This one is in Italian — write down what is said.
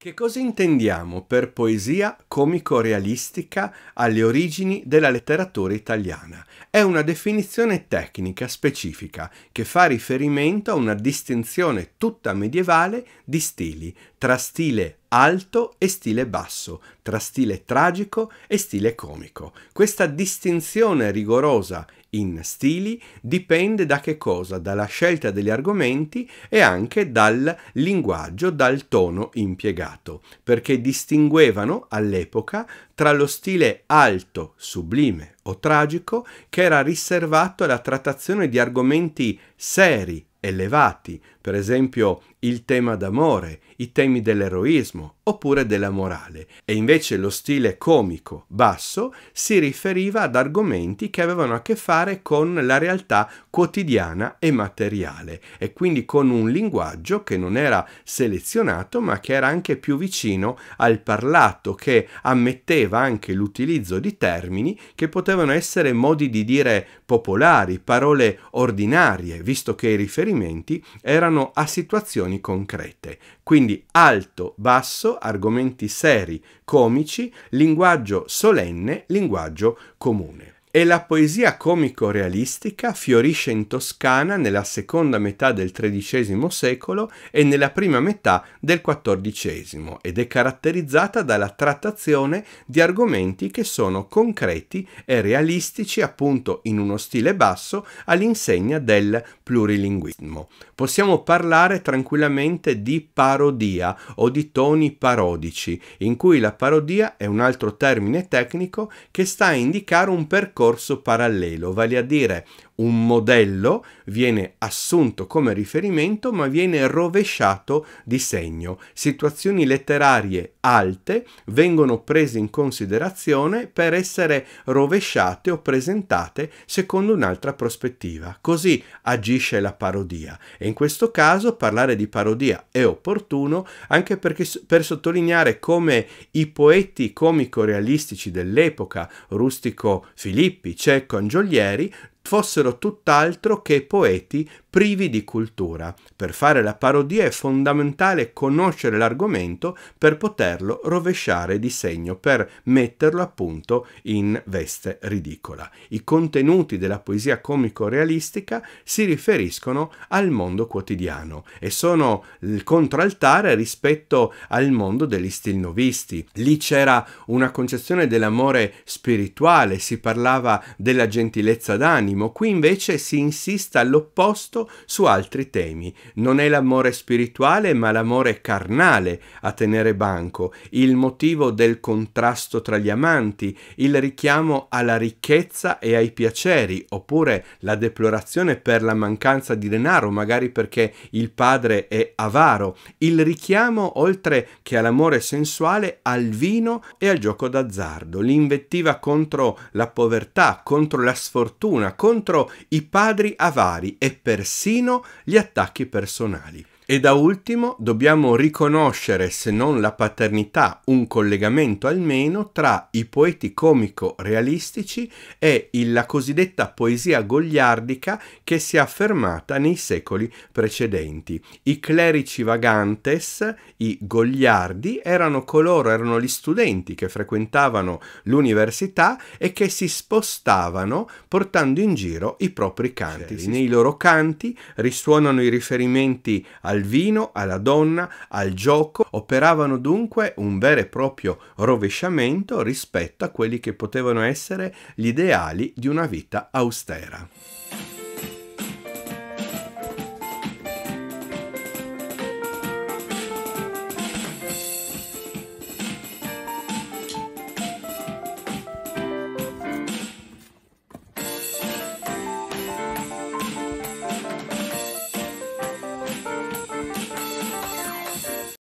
Che cosa intendiamo per poesia comico-realistica alle origini della letteratura italiana? È una definizione tecnica specifica che fa riferimento a una distinzione tutta medievale di stili, tra stile alto e stile basso, tra stile tragico e stile comico. Questa distinzione rigorosa in stili dipende da che cosa? Dalla scelta degli argomenti e anche dal linguaggio, dal tono impiegato, perché distinguevano all'epoca tra lo stile alto, sublime o tragico, che era riservato alla trattazione di argomenti seri, elevati, per esempio il tema d'amore, i temi dell'eroismo oppure della morale, e invece lo stile comico basso si riferiva ad argomenti che avevano a che fare con la realtà quotidiana e materiale, e quindi con un linguaggio che non era selezionato ma che era anche più vicino al parlato, che ammetteva anche l'utilizzo di termini che potevano essere modi di dire popolari, parole ordinarie, visto che i riferimenti erano sono a situazioni concrete, quindi alto, basso, argomenti seri, comici, linguaggio solenne, linguaggio comune e la poesia comico-realistica fiorisce in Toscana nella seconda metà del XIII secolo e nella prima metà del XIV ed è caratterizzata dalla trattazione di argomenti che sono concreti e realistici appunto in uno stile basso all'insegna del plurilinguismo. Possiamo parlare tranquillamente di parodia o di toni parodici, in cui la parodia è un altro termine tecnico che sta a indicare un percorso percorso parallelo, vale a dire un modello viene assunto come riferimento ma viene rovesciato di segno. Situazioni letterarie alte vengono prese in considerazione per essere rovesciate o presentate secondo un'altra prospettiva. Così agisce la parodia e in questo caso parlare di parodia è opportuno anche perché per sottolineare come i poeti comico-realistici dell'epoca, Rustico Filippi, Cecco Angiolieri, fossero tutt'altro che poeti privi di cultura. Per fare la parodia è fondamentale conoscere l'argomento per poterlo rovesciare di segno, per metterlo appunto in veste ridicola. I contenuti della poesia comico-realistica si riferiscono al mondo quotidiano e sono il contraltare rispetto al mondo degli stilnovisti. Lì c'era una concezione dell'amore spirituale, si parlava della gentilezza d'animo, minimo, qui invece si insiste all'opposto su altri temi. Non è l'amore spirituale ma l'amore carnale a tenere banco, il motivo del contrasto tra gli amanti, il richiamo alla ricchezza e ai piaceri, oppure la deplorazione per la mancanza di denaro, magari perché il padre è avaro, il richiamo oltre che all'amore sensuale al vino e al gioco d'azzardo, l'invettiva contro la povertà, contro la sfortuna, contro contro i padri avari e persino gli attacchi personali. E da ultimo dobbiamo riconoscere, se non la paternità, un collegamento almeno tra i poeti comico-realistici e la cosiddetta poesia gogliardica che si è affermata nei secoli precedenti. I clerici vagantes, i gogliardi, erano coloro, erano gli studenti che frequentavano l'università e che si spostavano portando in giro i propri canti. Nei loro canti risuonano i riferimenti al al vino, alla donna, al gioco, operavano dunque un vero e proprio rovesciamento rispetto a quelli che potevano essere gli ideali di una vita austera.